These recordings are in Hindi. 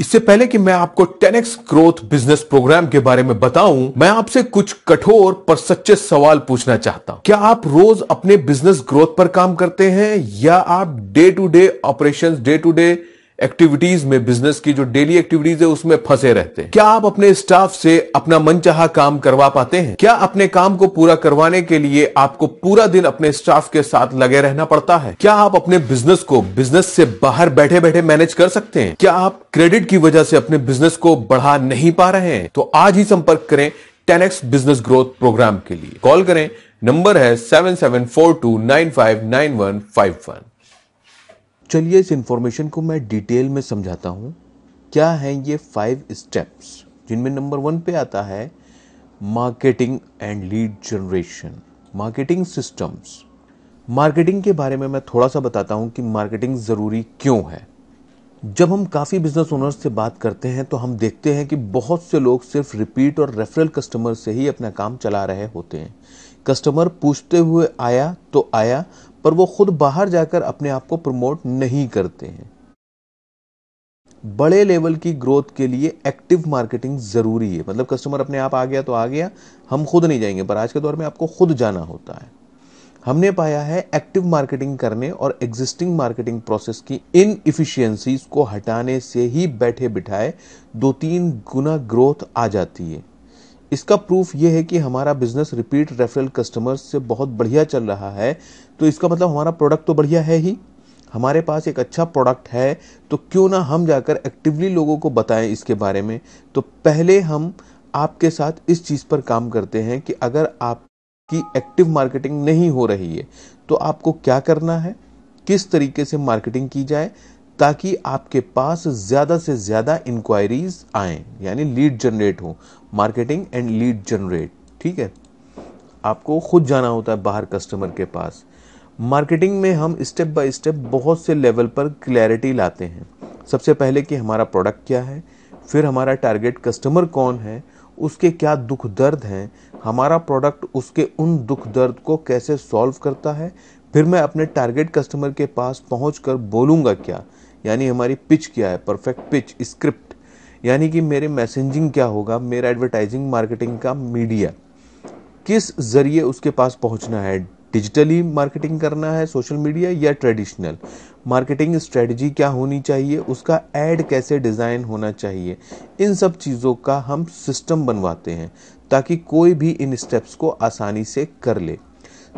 इससे पहले कि मैं आपको 10x ग्रोथ बिजनेस प्रोग्राम के बारे में बताऊं, मैं आपसे कुछ कठोर पर सच्चे सवाल पूछना चाहता हूं। क्या आप रोज अपने बिजनेस ग्रोथ पर काम करते हैं या आप day to day operations, day to day activities में बिजनेस की जो डेली एक्टिविटीज है उसमें फंसे रहते हैं क्या आप अपने स्टाफ से अपना मनचाहा काम करवा पाते हैं क्या अपने काम को पूरा करवाने के लिए आपको पूरा दिन अपने स्टाफ के साथ लगे रहना पड़ता है क्या आप अपने बिजनेस को बिजनेस से बाहर बैठे बैठे मैनेज कर सकते हैं क्या आप क्रेडिट की वजह से अपने बिजनेस को बढ़ा नहीं पा रहे हैं तो आज ही संपर्क करें टेनेक्स बिजनेस ग्रोथ प्रोग्राम के लिए कॉल करें नंबर है seven seven four two nine five nine one five one चलिए इस इंफॉर्मेशन को मैं डिटेल में समझाता हूँ क्या है ये फाइव स्टेप्स जिनमें नंबर वन पे आता है marketing and lead generation marketing systems marketing के बारे में मैं थोड़ा सा बताता हूँ कि मार्केटिंग ज़रूरी क्यों है जब हम काफ़ी बिजनेस ओनर्स से बात करते हैं तो हम देखते हैं कि बहुत से लोग सिर्फ रिपीट और रेफरल कस्टमर से ही अपना काम चला रहे होते हैं कस्टमर पूछते हुए आया तो आया पर वो खुद बाहर जाकर अपने आप को प्रमोट नहीं करते हैं बड़े लेवल की ग्रोथ के लिए एक्टिव मार्केटिंग ज़रूरी है मतलब कस्टमर अपने आप आ गया तो आ गया हम खुद नहीं जाएंगे पर आज के दौर में आपको खुद जाना होता है हमने पाया है एक्टिव मार्केटिंग करने और एग्जिस्टिंग मार्केटिंग प्रोसेस की इन इफिशियंसीज को हटाने से ही बैठे बिठाए दो तीन गुना ग्रोथ आ जाती है इसका प्रूफ ये है कि हमारा बिजनेस रिपीट रेफरल कस्टमर्स से बहुत बढ़िया चल रहा है तो इसका मतलब हमारा प्रोडक्ट तो बढ़िया है ही हमारे पास एक अच्छा प्रोडक्ट है तो क्यों ना हम जाकर एक्टिवली लोगों को बताएं इसके बारे में तो पहले हम आपके साथ इस चीज़ पर काम करते हैं कि अगर आपकी एक्टिव मार्केटिंग नहीं हो रही है तो आपको क्या करना है किस तरीके से मार्केटिंग की जाए ताकि आपके पास ज़्यादा से ज़्यादा इंक्वायरीज आएँ यानी लीड जनरेट हो मार्केटिंग एंड लीड जनरेट ठीक है आपको खुद जाना होता है बाहर कस्टमर के पास मार्केटिंग में हम स्टेप बाय स्टेप बहुत से लेवल पर क्लैरिटी लाते हैं सबसे पहले कि हमारा प्रोडक्ट क्या है फिर हमारा टारगेट कस्टमर कौन है उसके क्या दुख दर्द हैं हमारा प्रोडक्ट उसके उन दुख दर्द को कैसे सॉल्व करता है फिर मैं अपने टारगेट कस्टमर के पास पहुँच कर बोलूँगा क्या यानी हमारी पिच क्या है परफेक्ट पिच स्क्रिप्ट यानी कि मेरे मैसेजिंग क्या होगा मेरा एडवर्टाइजिंग मार्केटिंग का मीडिया किस ज़रिए उसके पास पहुंचना है डिजिटली मार्केटिंग करना है सोशल मीडिया या ट्रेडिशनल मार्केटिंग स्ट्रेटजी क्या होनी चाहिए उसका एड कैसे डिज़ाइन होना चाहिए इन सब चीज़ों का हम सिस्टम बनवाते हैं ताकि कोई भी इन स्टेप्स को आसानी से कर ले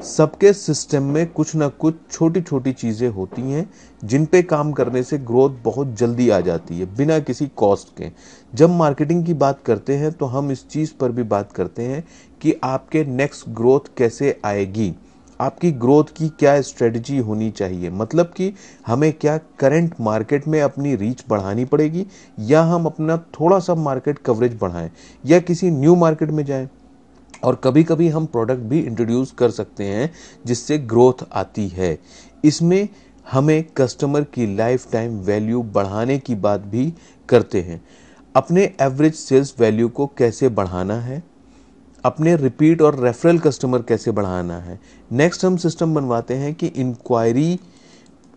सबके सिस्टम में कुछ ना कुछ छोटी छोटी चीज़ें होती हैं जिन पे काम करने से ग्रोथ बहुत जल्दी आ जाती है बिना किसी कॉस्ट के जब मार्केटिंग की बात करते हैं तो हम इस चीज़ पर भी बात करते हैं कि आपके नेक्स्ट ग्रोथ कैसे आएगी आपकी ग्रोथ की क्या स्ट्रेटजी होनी चाहिए मतलब कि हमें क्या करंट मार्केट में अपनी रीच बढ़ानी पड़ेगी या हम अपना थोड़ा सा मार्केट कवरेज बढ़ाएं या किसी न्यू मार्केट में जाएं और कभी कभी हम प्रोडक्ट भी इंट्रोड्यूस कर सकते हैं जिससे ग्रोथ आती है इसमें हमें कस्टमर की लाइफ टाइम वैल्यू बढ़ाने की बात भी करते हैं अपने एवरेज सेल्स वैल्यू को कैसे बढ़ाना है अपने रिपीट और रेफरल कस्टमर कैसे बढ़ाना है नेक्स्ट हम सिस्टम बनवाते हैं कि इंक्वायरी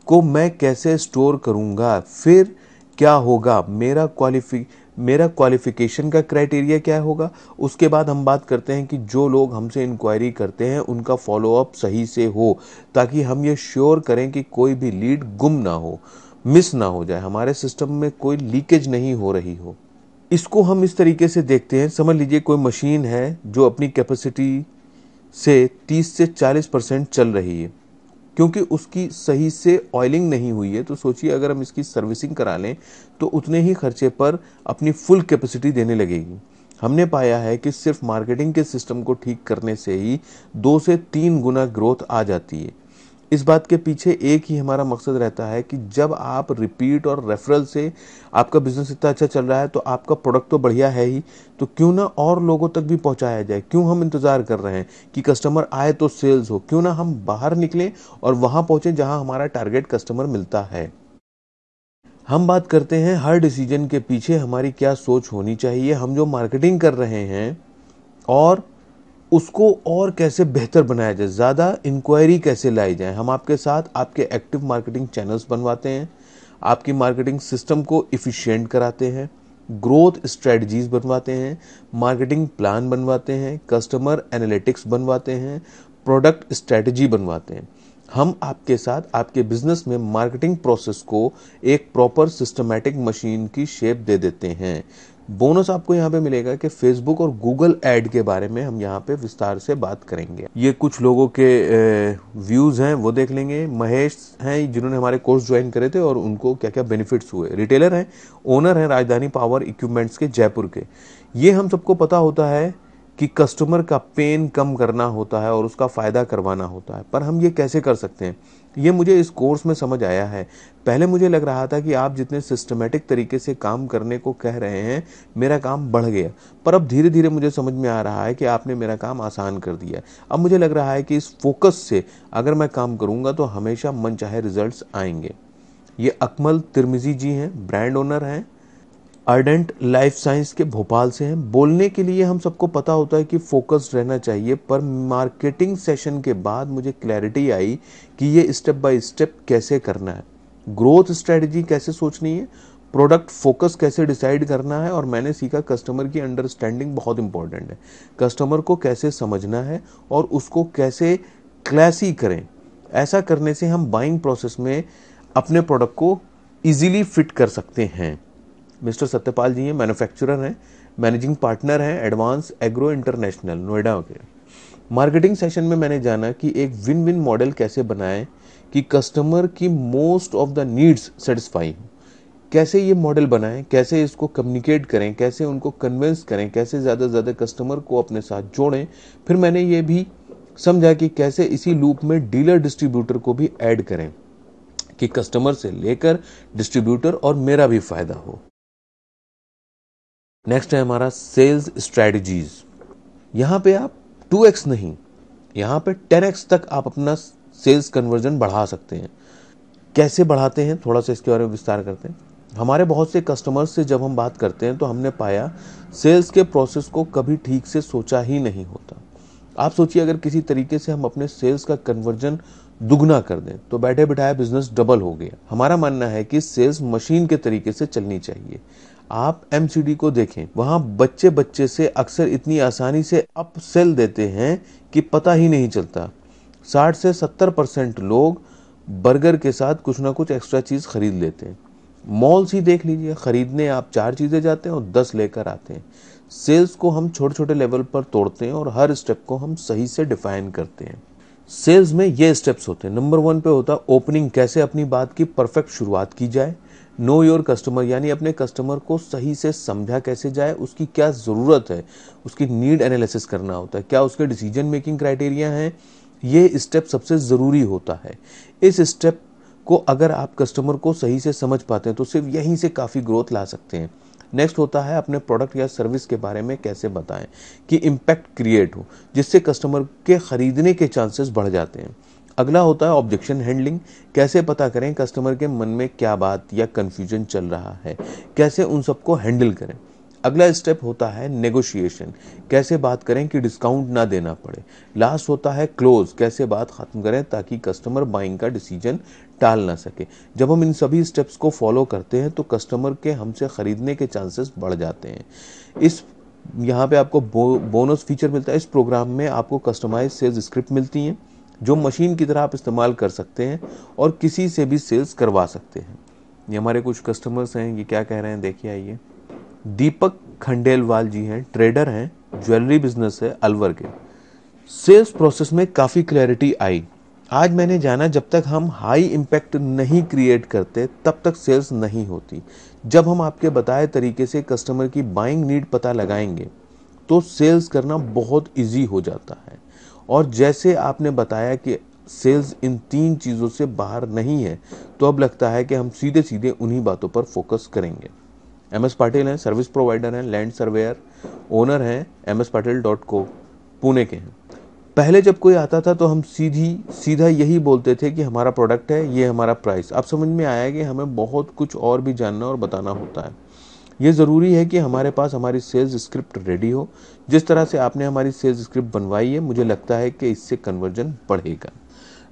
को मैं कैसे स्टोर करूँगा फिर क्या होगा मेरा क्वालिफिक मेरा क्वालिफ़िकेशन का क्राइटेरिया क्या होगा उसके बाद हम बात करते हैं कि जो लोग हमसे इंक्वायरी करते हैं उनका फॉलोअप सही से हो ताकि हम ये श्योर करें कि कोई भी लीड गुम ना हो मिस ना हो जाए हमारे सिस्टम में कोई लीकेज नहीं हो रही हो इसको हम इस तरीके से देखते हैं समझ लीजिए कोई मशीन है जो अपनी कैपेसिटी से 30 से 40 परसेंट चल रही है क्योंकि उसकी सही से ऑयलिंग नहीं हुई है तो सोचिए अगर हम इसकी सर्विसिंग करा लें तो उतने ही खर्चे पर अपनी फुल कैपेसिटी देने लगेगी हमने पाया है कि सिर्फ मार्केटिंग के सिस्टम को ठीक करने से ही दो से तीन गुना ग्रोथ आ जाती है इस बात के पीछे एक ही हमारा मकसद रहता है कि जब आप रिपीट और रेफरल से आपका बिजनेस इतना अच्छा चल रहा है तो आपका प्रोडक्ट तो बढ़िया है ही तो क्यों ना और लोगों तक भी पहुंचाया जाए क्यों हम इंतज़ार कर रहे हैं कि कस्टमर आए तो सेल्स हो क्यों ना हम बाहर निकलें और वहाँ पहुँचें जहाँ हमारा टारगेट कस्टमर मिलता है हम बात करते हैं हर डिसीजन के पीछे हमारी क्या सोच होनी चाहिए हम जो मार्केटिंग कर रहे हैं और उसको और कैसे बेहतर बनाया जाए ज़्यादा इंक्वायरी कैसे लाई जाए हम आपके साथ आपके एक्टिव मार्केटिंग चैनल्स बनवाते हैं आपकी मार्केटिंग सिस्टम को इफ़िशेंट कराते हैं ग्रोथ स्ट्रेटजीज बनवाते हैं मार्केटिंग प्लान बनवाते हैं कस्टमर एनालिटिक्स बनवाते हैं प्रोडक्ट स्ट्रेटजी बनवाते हैं हम आपके साथ आपके बिजनेस में मार्केटिंग प्रोसेस को एक प्रॉपर सिस्टमेटिक मशीन की शेप दे देते हैं बोनस आपको यहाँ पे मिलेगा कि फेसबुक और गूगल एड के बारे में हम यहाँ पे विस्तार से बात करेंगे ये कुछ लोगों के व्यूज हैं वो देख लेंगे महेश हैं जिन्होंने हमारे कोर्स ज्वाइन करे थे और उनको क्या क्या बेनिफिट्स हुए रिटेलर हैं ओनर हैं राजधानी पावर इक्विपमेंट्स के जयपुर के ये हम सबको पता होता है कि कस्टमर का पेन कम करना होता है और उसका फ़ायदा करवाना होता है पर हम ये कैसे कर सकते हैं ये मुझे इस कोर्स में समझ आया है पहले मुझे लग रहा था कि आप जितने सिस्टमेटिक तरीके से काम करने को कह रहे हैं मेरा काम बढ़ गया पर अब धीरे धीरे मुझे समझ में आ रहा है कि आपने मेरा काम आसान कर दिया अब मुझे लग रहा है कि इस फोकस से अगर मैं काम करूँगा तो हमेशा मन चाहे रिजल्ट आएंगे ये अकमल तिरमिजी जी हैं ब्रांड ओनर हैं अर्डेंट लाइफ साइंस के भोपाल से हैं बोलने के लिए हम सबको पता होता है कि फोकस रहना चाहिए पर मार्केटिंग सेशन के बाद मुझे क्लैरिटी आई कि ये स्टेप बाय स्टेप कैसे करना है ग्रोथ स्ट्रेटजी कैसे सोचनी है प्रोडक्ट फोकस कैसे डिसाइड करना है और मैंने सीखा कस्टमर की अंडरस्टैंडिंग बहुत इंपॉर्टेंट है कस्टमर को कैसे समझना है और उसको कैसे क्लैसी करें ऐसा करने से हम बाइंग प्रोसेस में अपने प्रोडक्ट को इजीली फिट कर सकते हैं मिस्टर सत्यपाल जी ये मैन्युफैक्चरर हैं मैनेजिंग पार्टनर हैं एडवांस एग्रो इंटरनेशनल नोएडा के मार्केटिंग सेशन में मैंने जाना कि एक विन विन मॉडल कैसे बनाएं कि कस्टमर की most of the needs satisfy हों कैसे ये मॉडल बनाएं कैसे इसको कम्युनिकेट करें कैसे उनको कन्विंस करें कैसे ज़्यादा से ज़्यादा कस्टमर को अपने साथ जोड़ें फिर मैंने ये भी समझा कि कैसे इसी लूप में डीलर डिस्ट्रीब्यूटर को भी ऐड करें कि कस्टमर से लेकर डिस्ट्रीब्यूटर और मेरा भी फ़ायदा हो नेक्स्ट है हमारा सेल्स स्ट्रेटजीज यहाँ पे आप 2x नहीं यहाँ पे 10x तक आप अपना सेल्स कन्वर्जन बढ़ा सकते हैं कैसे बढ़ाते हैं थोड़ा सा इसके बारे में विस्तार करते हैं हमारे बहुत से कस्टमर्स से जब हम बात करते हैं तो हमने पाया सेल्स के प्रोसेस को कभी ठीक से सोचा ही नहीं होता आप सोचिए अगर किसी तरीके से हम अपने सेल्स का कन्वर्जन दुगना कर दें तो बैठे बिठाए बिजनेस डबल हो गया हमारा मानना है कि सेल्स मशीन के तरीके से चलनी चाहिए आप एम को देखें वहाँ बच्चे बच्चे से अक्सर इतनी आसानी से अप सेल देते हैं कि पता ही नहीं चलता 60 से 70 परसेंट लोग बर्गर के साथ कुछ ना कुछ एक्स्ट्रा चीज़ खरीद लेते हैं मॉल्स ही देख लीजिए ख़रीदने आप चार चीज़ें जाते हैं और दस लेकर आते हैं सेल्स को हम छोटे छोटे लेवल पर तोड़ते हैं और हर स्टेप को हम सही से डिफाइन करते हैं सेल्स में ये स्टेप्स होते हैं नंबर वन पे होता है ओपनिंग कैसे अपनी बात की परफेक्ट शुरुआत की जाए नो योर कस्टमर यानी अपने कस्टमर को सही से समझा कैसे जाए उसकी क्या ज़रूरत है उसकी नीड एनालिसिस करना होता है क्या उसके डिसीजन मेकिंग क्राइटेरिया हैं ये स्टेप सबसे ज़रूरी होता है इस स्टेप को अगर आप कस्टमर को सही से समझ पाते हैं तो सिर्फ यहीं से काफ़ी ग्रोथ ला सकते हैं नेक्स्ट होता है अपने प्रोडक्ट या सर्विस के बारे में कैसे बताएं कि इम्पैक्ट क्रिएट हो जिससे कस्टमर के ख़रीदने के चांसेस बढ़ जाते हैं अगला होता है ऑब्जेक्शन हैंडलिंग कैसे पता करें कस्टमर के मन में क्या बात या कन्फ्यूजन चल रहा है कैसे उन सबको हैंडल करें अगला स्टेप होता है नेगोशिएशन कैसे बात करें कि डिस्काउंट ना देना पड़े लास्ट होता है क्लोज कैसे बात ख़त्म करें ताकि कस्टमर बाइंग का डिसीजन टाल ना सके जब हम इन सभी स्टेप्स को फॉलो करते हैं तो कस्टमर के हमसे ख़रीदने के चांसेस बढ़ जाते हैं इस यहाँ पे आपको बो, बोनस फीचर मिलता है इस प्रोग्राम में आपको कस्टमाइज सेल्स स्क्रिप्ट मिलती हैं जो मशीन की तरह आप इस्तेमाल कर सकते हैं और किसी से भी सेल्स करवा सकते हैं ये हमारे कुछ कस्टमर्स हैं ये क्या कह रहे हैं देखिए आइए दीपक खंडेलवाल जी हैं ट्रेडर हैं ज्वेलरी बिजनेस है अलवर के सेल्स प्रोसेस में काफ़ी क्लैरिटी आई आज मैंने जाना जब तक हम हाई इम्पैक्ट नहीं क्रिएट करते तब तक सेल्स नहीं होती जब हम आपके बताए तरीके से कस्टमर की बाइंग नीड पता लगाएंगे तो सेल्स करना बहुत इजी हो जाता है और जैसे आपने बताया कि सेल्स इन तीन चीज़ों से बाहर नहीं है तो अब लगता है कि हम सीधे सीधे उन्हीं बातों पर फोकस करेंगे एम एस पाटिल हैं सर्विस प्रोवाइडर हैं लैंड सर्वेयर ओनर हैं M S Patil dot co Pune के हैं पहले जब कोई आता था तो हम सीधी सीधा यही बोलते थे कि हमारा प्रोडक्ट है ये हमारा प्राइस अब समझ में आया कि हमें बहुत कुछ और भी जानना और बताना होता है ये ज़रूरी है कि हमारे पास हमारी सेल्स स्क्रिप्ट रेडी हो जिस तरह से आपने हमारी सेल्स स्क्रिप्ट बनवाई है मुझे लगता है कि इससे कन्वर्जन बढ़ेगा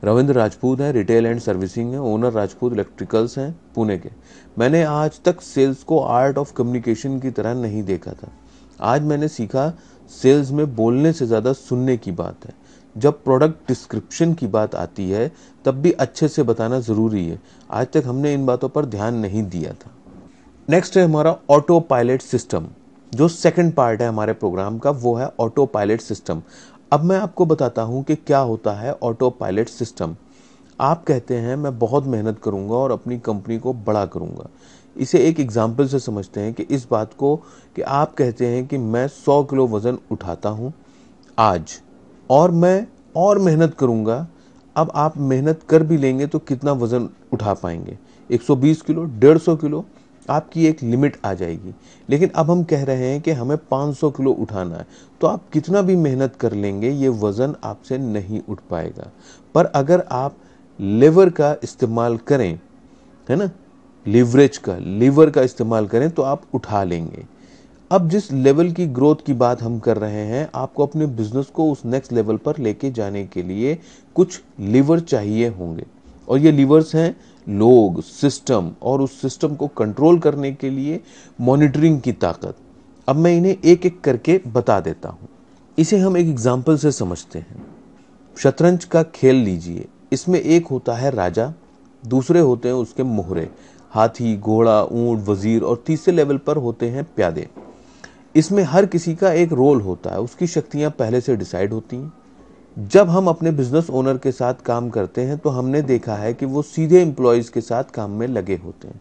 रविंद्र राजपूत हैं रिटेल एंड सर्विसिंग हैं ओनर राजपूत इलेक्ट्रिकल्स हैं पुणे के मैंने आज तक सेल्स को आर्ट ऑफ कम्युनिकेशन की तरह नहीं देखा था आज मैंने सीखा सेल्स में बोलने से ज़्यादा सुनने की बात है जब प्रोडक्ट डिस्क्रिप्शन की बात आती है तब भी अच्छे से बताना ज़रूरी है आज तक हमने इन बातों पर ध्यान नहीं दिया था नेक्स्ट है हमारा ऑटो पायलट सिस्टम जो सेकंड पार्ट है हमारे प्रोग्राम का वो है ऑटो पायलट सिस्टम अब मैं आपको बताता हूँ कि क्या होता है ऑटो पायलट सिस्टम आप कहते हैं मैं बहुत मेहनत करूँगा और अपनी कंपनी को बड़ा करूँगा इसे एक एग्ज़ाम्पल से समझते हैं कि इस बात को कि आप कहते हैं कि मैं 100 किलो वज़न उठाता हूँ आज और मैं और मेहनत करूँगा अब आप मेहनत कर भी लेंगे तो कितना वज़न उठा पाएंगे 120 किलो 150 किलो आपकी एक लिमिट आ जाएगी लेकिन अब हम कह रहे हैं कि हमें 500 किलो उठाना है तो आप कितना भी मेहनत कर लेंगे ये वज़न आपसे नहीं उठ पाएगा पर अगर आप लेवर का इस्तेमाल करें है ना लिवरेज का लीवर का इस्तेमाल करें तो आप उठा लेंगे अब जिस लेवल की ग्रोथ की बात हम कर रहे हैं आपको अपने बिजनेस को उस नेक्स्ट लेवल पर लेके जाने के लिए कुछ लीवर चाहिए होंगे और ये लीवर्स हैं लोग सिस्टम और उस सिस्टम को कंट्रोल करने के लिए मॉनिटरिंग की ताकत अब मैं इन्हें एक एक करके बता देता हूँ इसे हम एक एग्जाम्पल से समझते हैं शतरंज का खेल लीजिए इसमें एक होता है राजा दूसरे होते हैं उसके मोहरे हाथी घोड़ा ऊंट वजीर और तीसरे लेवल पर होते हैं प्यादे इसमें हर किसी का एक रोल होता है उसकी शक्तियाँ पहले से डिसाइड होती हैं जब हम अपने बिजनेस ओनर के साथ काम करते हैं तो हमने देखा है कि वो सीधे एम्प्लॉयज़ के साथ काम में लगे होते हैं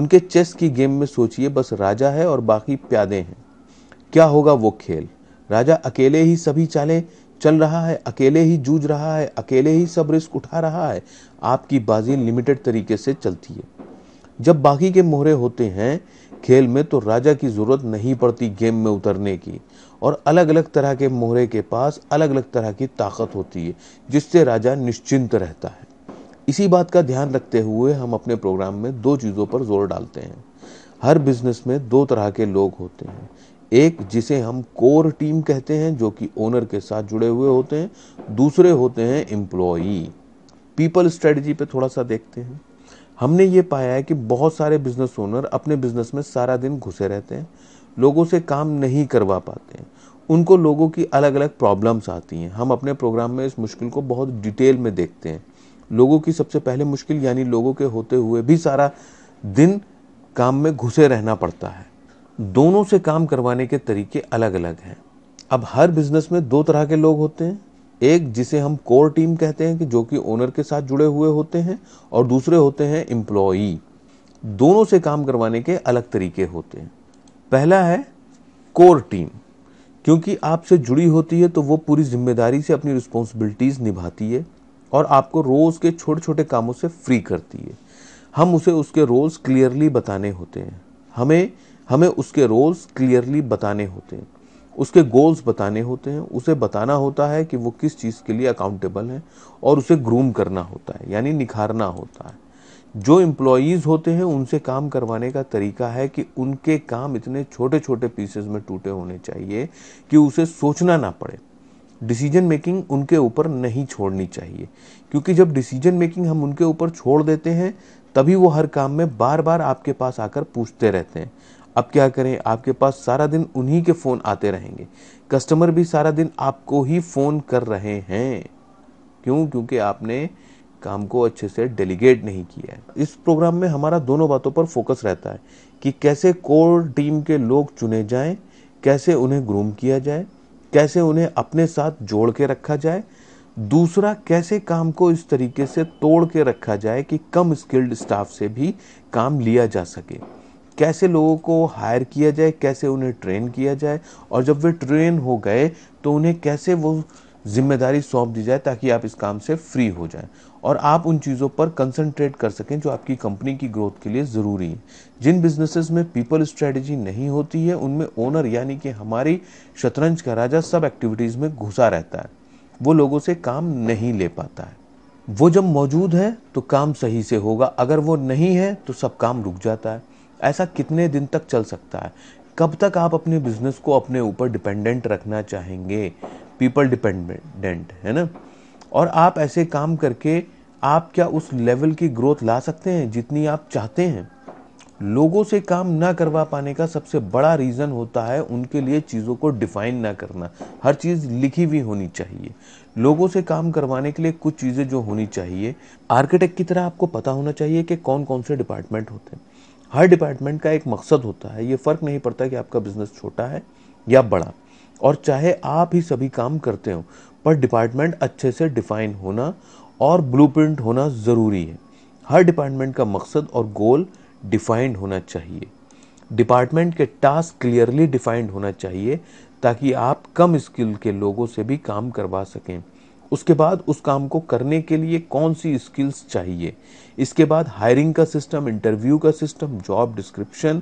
उनके चेस की गेम में सोचिए बस राजा है और बाकी प्यादे हैं क्या होगा वो खेल राजा अकेले ही सभी चालें चल रहा है अकेले ही जूझ रहा है अकेले ही सब रिस्क उठा रहा है आपकी बाजी लिमिटेड तरीके से चलती है जब बाकी के मोहरे होते हैं खेल में तो राजा की ज़रूरत नहीं पड़ती गेम में उतरने की और अलग अलग तरह के मोहरे के पास अलग अलग तरह की ताकत होती है जिससे राजा निश्चिंत रहता है इसी बात का ध्यान रखते हुए हम अपने प्रोग्राम में दो चीज़ों पर जोर डालते हैं हर बिजनेस में दो तरह के लोग होते हैं एक जिसे हम कोर टीम कहते हैं जो कि ओनर के साथ जुड़े हुए होते हैं दूसरे होते हैं एम्प्लॉई पीपल स्ट्रेटजी पे थोड़ा सा देखते हैं हमने ये पाया है कि बहुत सारे बिजनेस ओनर अपने बिजनेस में सारा दिन घुसे रहते हैं लोगों से काम नहीं करवा पाते हैं उनको लोगों की अलग अलग प्रॉब्लम्स आती हैं हम अपने प्रोग्राम में इस मुश्किल को बहुत डिटेल में देखते हैं लोगों की सबसे पहले मुश्किल यानी लोगों के होते हुए भी सारा दिन काम में घुसे रहना पड़ता है दोनों से काम करवाने के तरीके अलग अलग हैं अब हर बिजनेस में दो तरह के लोग होते हैं एक जिसे हम कोर टीम कहते हैं कि जो कि ओनर के साथ जुड़े हुए होते हैं और दूसरे होते हैं एम्प्लॉई दोनों से काम करवाने के अलग तरीके होते हैं पहला है कोर टीम क्योंकि आपसे जुड़ी होती है तो वो पूरी जिम्मेदारी से अपनी रिस्पॉन्सिबिलिटीज़ निभाती है और आपको रोज़ के छोटे छोटे कामों से फ्री करती है हम उसे उसके रोल्स क्लियरली बताने होते हैं हमें हमें उसके रोल्स क्लियरली बताने होते हैं उसके गोल्स बताने होते हैं उसे बताना होता है कि वो किस चीज़ के लिए अकाउंटेबल है और उसे ग्रूम करना होता है यानी निखारना होता है जो इम्प्लॉज होते हैं उनसे काम करवाने का तरीका है कि उनके काम इतने छोटे छोटे पीसेस में टूटे होने चाहिए कि उसे सोचना ना पड़े डिसीजन मेकिंग उनके ऊपर नहीं छोड़नी चाहिए क्योंकि जब डिसीजन मेकिंग हम उनके ऊपर छोड़ देते हैं तभी वो हर काम में बार बार आपके पास आकर पूछते रहते हैं अब क्या करें आपके पास सारा दिन उन्हीं के फ़ोन आते रहेंगे कस्टमर भी सारा दिन आपको ही फ़ोन कर रहे हैं क्यों क्योंकि आपने काम को अच्छे से डेलीगेट नहीं किया है इस प्रोग्राम में हमारा दोनों बातों पर फोकस रहता है कि कैसे कोर टीम के लोग चुने जाएं कैसे उन्हें ग्रूम किया जाए कैसे उन्हें अपने साथ जोड़ के रखा जाए दूसरा कैसे काम को इस तरीके से तोड़ के रखा जाए कि कम स्किल्ड स्टाफ से भी काम लिया जा सके कैसे लोगों को हायर किया जाए कैसे उन्हें ट्रेन किया जाए और जब वे ट्रेन हो गए तो उन्हें कैसे वो जिम्मेदारी सौंप दी जाए ताकि आप इस काम से फ्री हो जाएं और आप उन चीज़ों पर कंसंट्रेट कर सकें जो आपकी कंपनी की ग्रोथ के लिए ज़रूरी है जिन बिजनेसेस में पीपल स्ट्रेटजी नहीं होती है उनमें ओनर यानी कि हमारी शतरंज का राजा सब एक्टिविटीज़ में घुसा रहता है वो लोगों से काम नहीं ले पाता है वो जब मौजूद है तो काम सही से होगा अगर वो नहीं है तो सब काम रुक जाता है ऐसा कितने दिन तक चल सकता है कब तक आप अपने बिजनेस को अपने ऊपर डिपेंडेंट रखना चाहेंगे पीपल डिपेंडेंट है ना और आप ऐसे काम करके आप क्या उस लेवल की ग्रोथ ला सकते हैं जितनी आप चाहते हैं लोगों से काम ना करवा पाने का सबसे बड़ा रीज़न होता है उनके लिए चीज़ों को डिफाइन ना करना हर चीज़ लिखी हुई होनी चाहिए लोगों से काम करवाने के लिए कुछ चीज़ें जो होनी चाहिए आर्किटेक्ट की तरह आपको पता होना चाहिए कि कौन कौन से डिपार्टमेंट होते हैं हर डिपार्टमेंट का एक मकसद होता है ये फ़र्क नहीं पड़ता कि आपका बिजनेस छोटा है या बड़ा और चाहे आप ही सभी काम करते हो पर डिपार्टमेंट अच्छे से डिफाइन होना और ब्लूप्रिंट होना ज़रूरी है हर डिपार्टमेंट का मकसद और गोल डिफाइंड होना चाहिए डिपार्टमेंट के टास्क क्लियरली डिफाइंड होना चाहिए ताकि आप कम स्किल के लोगों से भी काम करवा सकें उसके बाद उस काम को करने के लिए कौन सी स्किल्स चाहिए इसके बाद हायरिंग का सिस्टम इंटरव्यू का system job description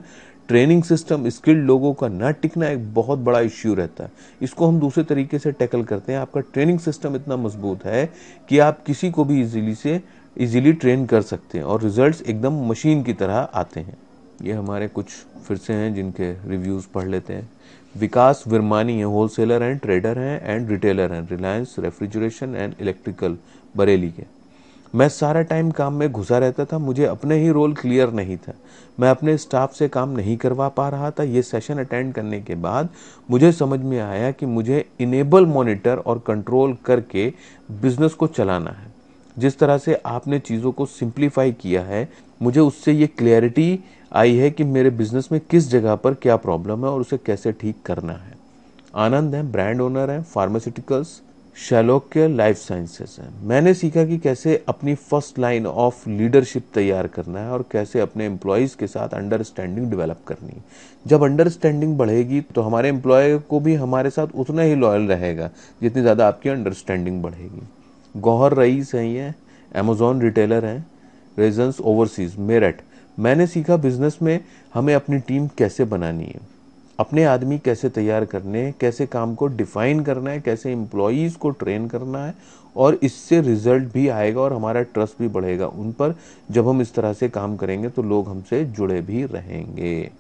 training system skilled लोगों का ना टिकना एक बहुत बड़ा इश्यू रहता है इसको हम दूसरे तरीके से टैकल करते हैं आपका ट्रेनिंग सिस्टम इतना मजबूत है कि आप किसी को भी इजीली से इजीली ट्रेन कर सकते हैं और रिजल्ट्स एकदम मशीन की तरह आते हैं ये हमारे कुछ फिर से हैं जिनके रिव्यूज़ पढ़ लेते हैं विकास विरमानी है होलसेलर हैं ट्रेडर हैं एंड रिटेलर हैं Reliance refrigeration and electrical Bareilly के मैं सारा टाइम काम में घुसा रहता था मुझे अपने ही रोल क्लियर नहीं था मैं अपने स्टाफ से काम नहीं करवा पा रहा था ये सेशन अटेंड करने के बाद मुझे समझ में आया कि मुझे इनेबल मॉनिटर और कंट्रोल करके बिजनेस को चलाना है जिस तरह से आपने चीज़ों को सिंप्लीफाई किया है मुझे उससे ये क्लैरिटी आई है कि मेरे बिजनेस में किस जगह पर क्या प्रॉब्लम है और उसे कैसे ठीक करना है आनंद है ब्रांड ओनर हैं फार्मास्यूटिकल्स शैलोक्य लाइफ साइंसेस है मैंने सीखा कि कैसे अपनी फर्स्ट लाइन ऑफ लीडरशिप तैयार करना है और कैसे अपने एम्प्लॉयज़ के साथ अंडरस्टैंडिंग डेवलप करनी है जब अंडरस्टैंडिंग बढ़ेगी तो हमारे एम्प्लॉय को भी हमारे साथ उतना ही लॉयल रहेगा जितनी ज़्यादा आपकी अंडरस्टैंडिंग बढ़ेगी गौहर रईस हैं ये अमेजोन रिटेलर हैं रेजेंस ओवरसीज मेरठ मैंने सीखा बिजनेस में हमें अपनी टीम कैसे बनानी है अपने आदमी कैसे तैयार करने कैसे काम को डिफाइन करना है कैसे एम्प्लॉयज़ को ट्रेन करना है और इससे रिजल्ट भी आएगा और हमारा ट्रस्ट भी बढ़ेगा उन पर जब हम इस तरह से काम करेंगे तो लोग हमसे जुड़े भी रहेंगे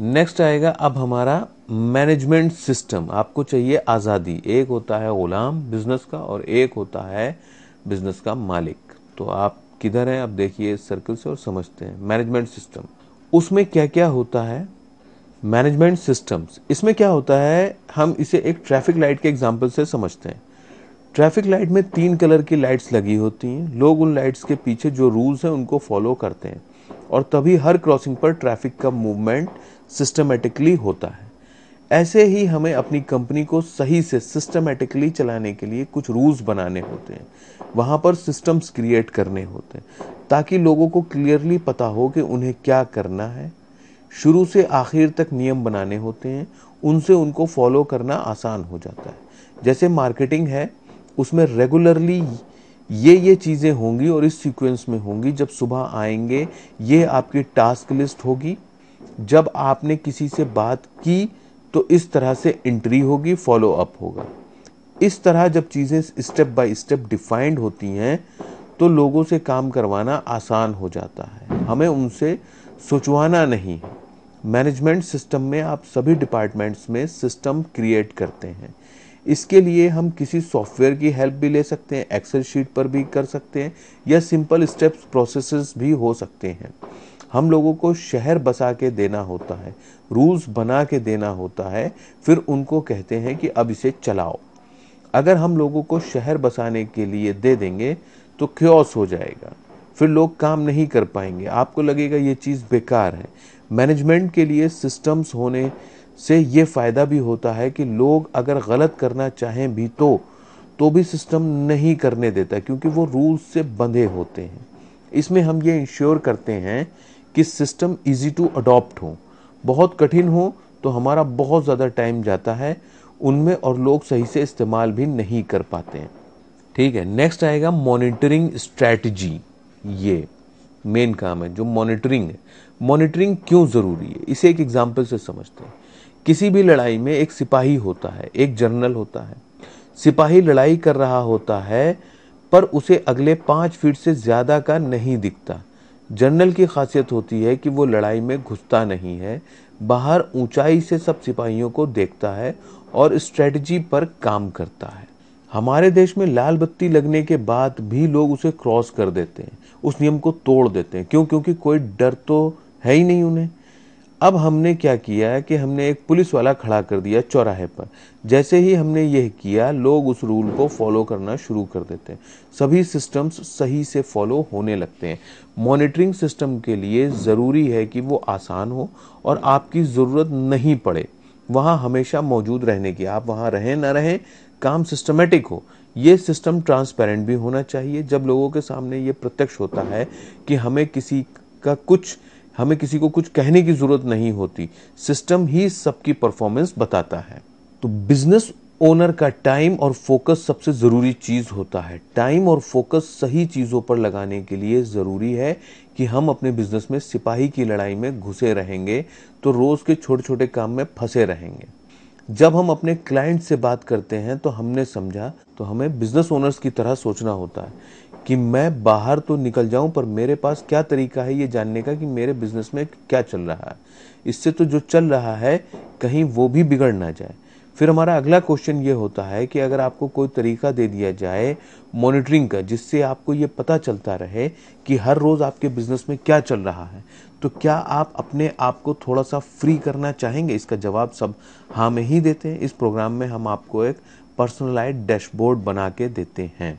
नेक्स्ट आएगा अब हमारा मैनेजमेंट सिस्टम आपको चाहिए आज़ादी एक होता है ग़ुलाम बिजनेस का और एक होता है बिजनेस का मालिक तो आप किधर हैं आप देखिए इस सर्कल से और समझते हैं मैनेजमेंट सिस्टम उसमें क्या क्या होता है मैनेजमेंट सिस्टम्स इसमें क्या होता है हम इसे एक ट्रैफिक लाइट के एग्जाम्पल से समझते हैं ट्रैफिक लाइट में तीन कलर की लाइट्स लगी होती हैं लोग उन लाइट्स के पीछे जो रूल्स हैं उनको फॉलो करते हैं और तभी हर क्रॉसिंग पर ट्रैफिक का मूवमेंट सिस्टमेटिकली होता है ऐसे ही हमें अपनी कंपनी को सही से सिस्टमेटिकली चलाने के लिए कुछ रूल्स बनाने होते हैं वहाँ पर सिस्टम्स क्रिएट करने होते हैं ताकि लोगों को क्लियरली पता हो कि उन्हें क्या करना है शुरू से आखिर तक नियम बनाने होते हैं उनसे उनको फॉलो करना आसान हो जाता है जैसे मार्केटिंग है उसमें रेगुलरली ये ये चीज़ें होंगी और इस सीक्वेंस में होंगी जब सुबह आएंगे ये आपकी टास्क लिस्ट होगी जब आपने किसी से बात की तो इस तरह से एंट्री होगी फॉलो अप होगा इस तरह जब चीज़ें स्टेप बाय स्टेप डिफाइंड होती हैं तो लोगों से काम करवाना आसान हो जाता है हमें उनसे सोचवाना नहीं है मैनेजमेंट सिस्टम में आप सभी डिपार्टमेंट्स में सिस्टम क्रिएट करते हैं इसके लिए हम किसी सॉफ्टवेयर की हेल्प भी ले सकते हैं एक्सेल शीट पर भी कर सकते हैं या सिंपल स्टेप्स प्रोसेस भी हो सकते हैं हम लोगों को शहर बसा के देना होता है रूल्स बना के देना होता है फिर उनको कहते हैं कि अब इसे चलाओ अगर हम लोगों को शहर बसाने के लिए दे देंगे तो क्योस हो जाएगा फिर लोग काम नहीं कर पाएंगे आपको लगेगा ये चीज़ बेकार है मैनेजमेंट के लिए सिस्टम्स होने से ये फ़ायदा भी होता है कि लोग अगर गलत करना चाहें भी तो तो भी सिस्टम नहीं करने देता क्योंकि वो रूल्स से बंधे होते हैं इसमें हम ये इंश्योर करते हैं कि सिस्टम इजी टू अडॉप्ट हो बहुत कठिन हो तो हमारा बहुत ज़्यादा टाइम जाता है उनमें और लोग सही से इस्तेमाल भी नहीं कर पाते हैं ठीक है नेक्स्ट आएगा मॉनिटरिंग स्ट्रैटी ये मेन काम है जो मॉनिटरिंग है मॉनिटरिंग क्यों ज़रूरी है इसे एक एग्जाम्पल से समझते हैं किसी भी लड़ाई में एक सिपाही होता है एक जर्नल होता है सिपाही लड़ाई कर रहा होता है पर उसे अगले पाँच फीट से ज़्यादा का नहीं दिखता जर्नल की खासियत होती है कि वो लड़ाई में घुसता नहीं है बाहर ऊंचाई से सब सिपाहियों को देखता है और स्ट्रेटजी पर काम करता है हमारे देश में लाल बत्ती लगने के बाद भी लोग उसे क्रॉस कर देते हैं उस नियम को तोड़ देते हैं क्यों क्योंकि कोई डर तो है ही नहीं उन्हें अब हमने क्या किया है कि हमने एक पुलिस वाला खड़ा कर दिया चौराहे पर जैसे ही हमने यह किया लोग उस रूल को फॉलो करना शुरू कर देते हैं सभी सिस्टम्स सही से फॉलो होने लगते हैं मॉनिटरिंग सिस्टम के लिए ज़रूरी है कि वो आसान हो और आपकी ज़रूरत नहीं पड़े वहाँ हमेशा मौजूद रहने की आप वहाँ रहें ना रहें काम सिस्टमेटिक हो ये सिस्टम ट्रांसपेरेंट भी होना चाहिए जब लोगों के सामने ये प्रत्यक्ष होता है कि हमें किसी का कुछ हमें किसी को कुछ कहने की जरूरत नहीं होती सिस्टम ही सबकी परफॉर्मेंस बताता है तो बिजनेस ओनर का टाइम और फोकस सबसे ज़रूरी चीज़ होता है टाइम और फोकस सही चीज़ों पर लगाने के लिए ज़रूरी है कि हम अपने बिजनेस में सिपाही की लड़ाई में घुसे रहेंगे तो रोज़ के छोटे छोटे काम में फंसे रहेंगे जब हम अपने क्लाइंट से बात करते हैं तो हमने समझा तो हमें बिजनेस ओनर्स की तरह सोचना होता है कि मैं बाहर तो निकल जाऊं पर मेरे पास क्या तरीका है ये जानने का कि मेरे बिजनेस में क्या चल रहा है इससे तो जो चल रहा है कहीं वो भी बिगड़ ना जाए फिर हमारा अगला क्वेश्चन ये होता है कि अगर आपको कोई तरीका दे दिया जाए मॉनिटरिंग का जिससे आपको ये पता चलता रहे कि हर रोज़ आपके बिजनेस में क्या चल रहा है तो क्या आप अपने आप को थोड़ा सा फ्री करना चाहेंगे इसका जवाब सब हाँ में ही देते हैं इस प्रोग्राम में हम आपको एक पर्सनलाइज डैशबोर्ड बना के देते हैं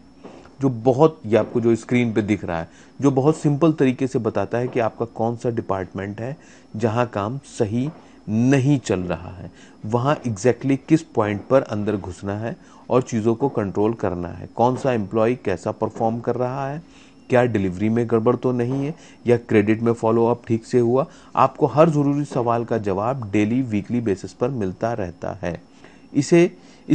जो बहुत ये आपको जो स्क्रीन पे दिख रहा है जो बहुत सिंपल तरीके से बताता है कि आपका कौन सा डिपार्टमेंट है जहाँ काम सही नहीं चल रहा है वहाँ एग्जैक्टली exactly किस पॉइंट पर अंदर घुसना है और चीज़ों को कंट्रोल करना है कौन सा एम्प्लॉय कैसा परफॉर्म कर रहा है क्या डिलीवरी में गड़बड़ तो नहीं है या क्रेडिट में अप ठीक से हुआ आपको हर ज़रूरी सवाल का जवाब डेली वीकली बेसिस पर मिलता रहता है इसे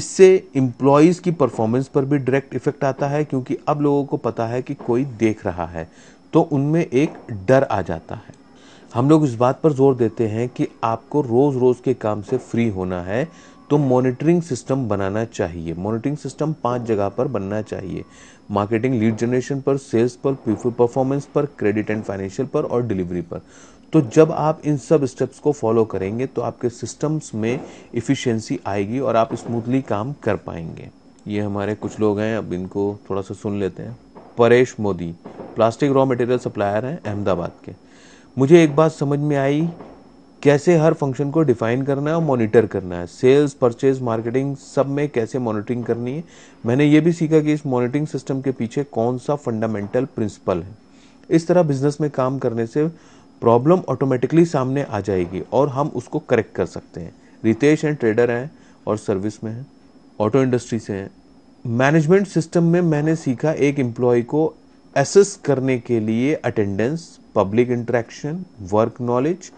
इससे इम्प्लॉयज़ की परफॉर्मेंस पर भी डायरेक्ट इफेक्ट आता है क्योंकि अब लोगों को पता है कि कोई देख रहा है तो उनमें एक डर आ जाता है हम लोग इस बात पर जोर देते हैं कि आपको रोज़ रोज़ के काम से फ्री होना है तो मॉनिटरिंग सिस्टम बनाना चाहिए मॉनिटरिंग सिस्टम पांच जगह पर बनना चाहिए मार्केटिंग लीड जनरेशन पर सेल्स पर परफॉर्मेंस पर क्रेडिट एंड फाइनेंशियल पर और डिलीवरी पर तो जब आप इन सब स्टेप्स को फॉलो करेंगे तो आपके सिस्टम्स में इफ़िशियंसी आएगी और आप स्मूथली काम कर पाएंगे ये हमारे कुछ लोग हैं अब इनको थोड़ा सा सुन लेते हैं Paresh Modi plastic raw material supplier हैं अहमदाबाद के मुझे एक बात समझ में आई कैसे हर फंक्शन को डिफाइन करना है और मॉनिटर करना है सेल्स परचेज मार्केटिंग सब में कैसे मॉनिटरिंग करनी है मैंने ये भी सीखा कि इस मॉनिटरिंग सिस्टम के पीछे कौन सा फंडामेंटल प्रिंसिपल है इस तरह बिजनेस में काम करने से प्रॉब्लम ऑटोमेटिकली सामने आ जाएगी और हम उसको करेक्ट कर सकते हैं रितेश हैं ट्रेडर हैं और सर्विस में हैं ऑटो इंडस्ट्री से हैं मैनेजमेंट सिस्टम में मैंने सीखा एक एम्प्लॉय को एसेस करने के लिए attendance public interaction work knowledge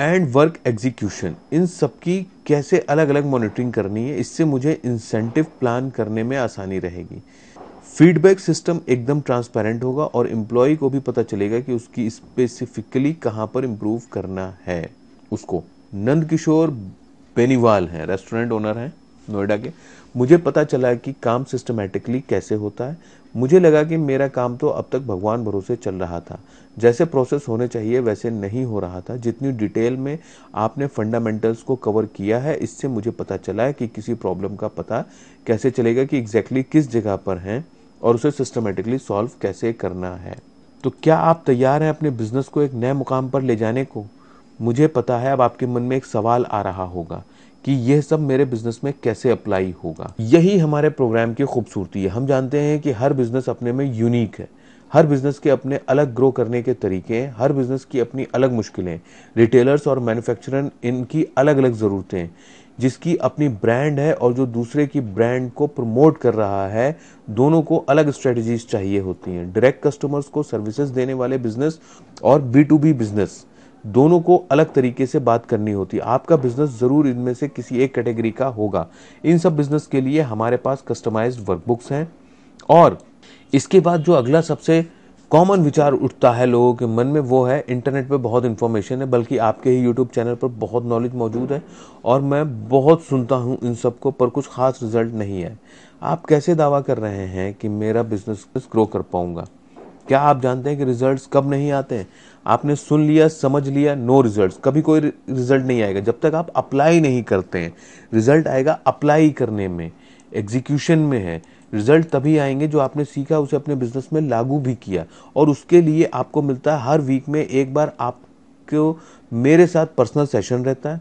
and work execution इन सबकी कैसे अलग अलग मॉनिटरिंग करनी है इससे मुझे इंसेंटिव प्लान करने में आसानी रहेगी फीडबैक सिस्टम एकदम ट्रांसपेरेंट होगा और एम्प्लॉय को भी पता चलेगा कि उसकी स्पेसिफिकली कहाँ पर इम्प्रूव करना है उसको नंद किशोर बेनीवाल हैं रेस्टोरेंट ओनर हैं नोएडा के मुझे पता चला कि काम सिस्टमेटिकली कैसे होता है मुझे लगा कि मेरा काम तो अब तक भगवान भरोसे चल रहा था जैसे प्रोसेस होने चाहिए वैसे नहीं हो रहा था जितनी डिटेल में आपने फंडामेंटल्स को कवर किया है इससे मुझे पता चला है कि किसी प्रॉब्लम का पता कैसे चलेगा कि एग्जैक्टली exactly किस जगह पर है और उसे सिस्टमेटिकली सॉल्व कैसे करना है तो क्या आप तैयार हैं अपने बिजनेस को एक नए मुकाम पर ले जाने को मुझे पता है अब आपके मन में एक सवाल आ रहा होगा कि यह सब मेरे बिजनेस में कैसे अप्लाई होगा यही हमारे प्रोग्राम की खूबसूरती है हम जानते हैं कि हर बिजनेस अपने में यूनिक है हर बिजनेस के अपने अलग ग्रो करने के तरीके हैं हर बिजनेस की अपनी अलग मुश्किलें रिटेलर्स और मैन्युफैक्चरर इनकी अलग अलग ज़रूरतें जिसकी अपनी ब्रांड है और जो दूसरे की ब्रांड को प्रमोट कर रहा है दोनों को अलग स्ट्रेटजीज चाहिए होती हैं डायरेक्ट कस्टमर्स को सर्विसेज देने वाले बिजनेस और बी टू बी बिजनेस दोनों को अलग तरीके से बात करनी होती है आपका बिजनेस ज़रूर इनमें से किसी एक कैटेगरी का होगा इन सब बिजनेस के लिए हमारे पास कस्टमाइज्ड वर्कबुक्स हैं और इसके बाद जो अगला सबसे कॉमन विचार उठता है लोगों के मन में वो है इंटरनेट पे बहुत इन्फॉर्मेशन है बल्कि आपके ही यूट्यूब चैनल पर बहुत नॉलेज मौजूद है और मैं बहुत सुनता हूँ इन सबको पर कुछ खास रिजल्ट नहीं है आप कैसे दावा कर रहे हैं कि मेरा बिजनेस ग्रो कर पाऊंगा क्या आप जानते हैं कि रिजल्ट्स कब नहीं आते हैं आपने सुन लिया समझ लिया नो रिजल्ट्स कभी कोई रिजल्ट नहीं आएगा जब तक आप अप्लाई नहीं करते हैं रिजल्ट आएगा अप्लाई करने में एग्जीक्यूशन में है रिजल्ट तभी आएंगे जो आपने सीखा उसे अपने बिजनेस में लागू भी किया और उसके लिए आपको मिलता है हर वीक में एक बार आपको मेरे साथ पर्सनल सेशन रहता है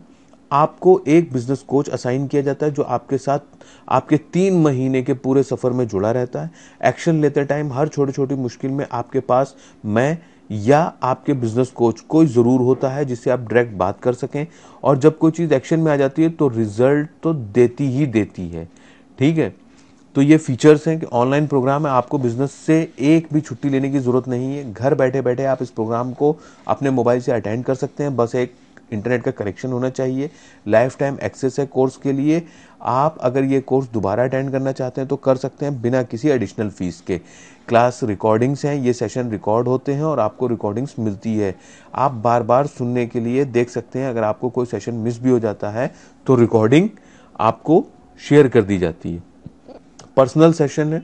आपको एक बिजनेस कोच असाइन किया जाता है जो आपके साथ आपके तीन महीने के पूरे सफ़र में जुड़ा रहता है एक्शन लेते टाइम हर छोटी छोटी मुश्किल में आपके पास मैं या आपके बिजनेस कोच कोई ज़रूर होता है जिससे आप डायरेक्ट बात कर सकें और जब कोई चीज़ एक्शन में आ जाती है तो रिजल्ट तो देती ही देती है ठीक है तो ये फीचर्स हैं कि ऑनलाइन प्रोग्राम है आपको बिजनेस से एक भी छुट्टी लेने की ज़रूरत नहीं है घर बैठे बैठे आप इस प्रोग्राम को अपने मोबाइल से अटेंड कर सकते हैं बस एक इंटरनेट का कनेक्शन होना चाहिए लाइफ टाइम एक्सेस है कोर्स के लिए आप अगर ये कोर्स दोबारा अटेंड करना चाहते हैं तो कर सकते हैं बिना किसी एडिशनल फ़ीस के क्लास रिकॉर्डिंग्स हैं ये सेशन रिकॉर्ड होते हैं और आपको रिकॉर्डिंग्स मिलती है आप बार बार सुनने के लिए देख सकते हैं अगर आपको कोई सेशन मिस भी हो जाता है तो रिकॉर्डिंग आपको शेयर कर दी जाती है पर्सनल सेशन है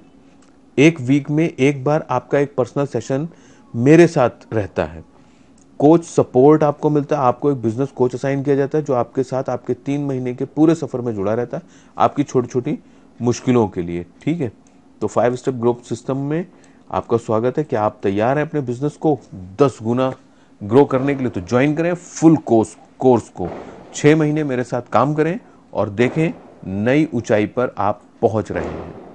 एक वीक में एक बार आपका एक पर्सनल सेशन मेरे साथ रहता है कोच सपोर्ट आपको मिलता है आपको एक बिजनेस कोच असाइन किया जाता है जो आपके साथ आपके तीन महीने के पूरे सफर में जुड़ा रहता है आपकी छोटी छोटी मुश्किलों के लिए ठीक है तो फाइव स्टेप ग्रोथ सिस्टम में आपका स्वागत है कि आप तैयार हैं अपने बिजनेस को दस गुना ग्रो करने के लिए तो ज्वाइन करें फुल कोर्स कोर्स को छः महीने मेरे साथ काम करें और देखें नई ऊंचाई पर आप पहुंच रहे हैं